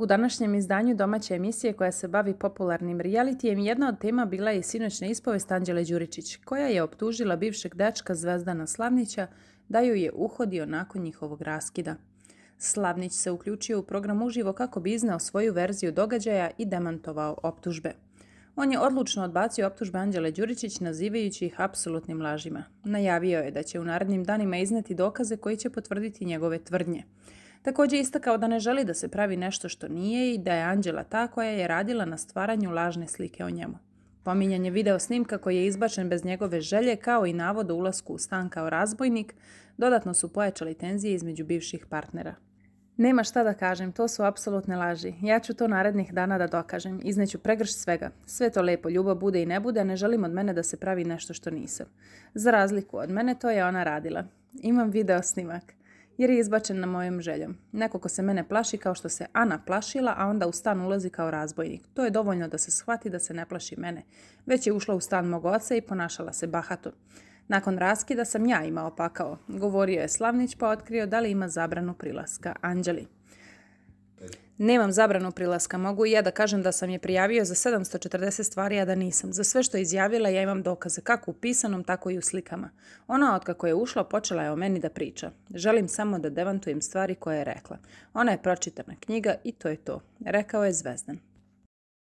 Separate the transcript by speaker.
Speaker 1: U današnjem izdanju domaće emisije koja se bavi popularnim realitijem jedna od tema bila je sinoćna ispovest Anđele Đuričić, koja je optužila bivšeg dečka Zvezdana Slavnića da ju je uhodio nakon njihovog raskida. Slavnić se uključio u program uživo kako bi iznao svoju verziju događaja i demantovao optužbe. On je odlučno odbacio optužbe Anđele Đuričić nazivajući ih apsolutnim lažima. Najavio je da će u narednim danima izneti dokaze koji će potvrditi njegove tvrdnje. Također je istakao da ne želi da se pravi nešto što nije i da je Anđela ta koja je radila na stvaranju lažne slike o njemu. Pominjan video snimka koji je izbačen bez njegove želje kao i navod o ulasku u stan kao razbojnik, dodatno su pojačali tenzije između bivših partnera. Nema šta da kažem, to su apsolutne laži. Ja ću to narednih dana da dokažem. Izneću pregrš svega. Sve to lepo, ljubav bude i ne bude, a ne želim od mene da se pravi nešto što nisam. Za razliku od mene, to je ona radila. Imam video snimak jer je izbačen na mojom željom. Neko ko se mene plaši kao što se Ana plašila, a onda u stan ulazi kao razbojnik. To je dovoljno da se shvati da se ne plaši mene. Već je ušla u stan mog oca i ponašala se bahato. Nakon raskida sam ja imao pakao. Govorio je Slavnić pa otkrio da li ima zabranu prilaska Anđeli. Nemam zabranu prilaska, mogu i ja da kažem da sam je prijavio za 740 stvari, a da nisam. Za sve što je izjavila ja imam dokaze, kako u pisanom, tako i u slikama. Ona kako je ušla počela je o meni da priča. Želim samo da devantujem stvari koje je rekla. Ona je pročitana knjiga i to je to, rekao je Zvezdan.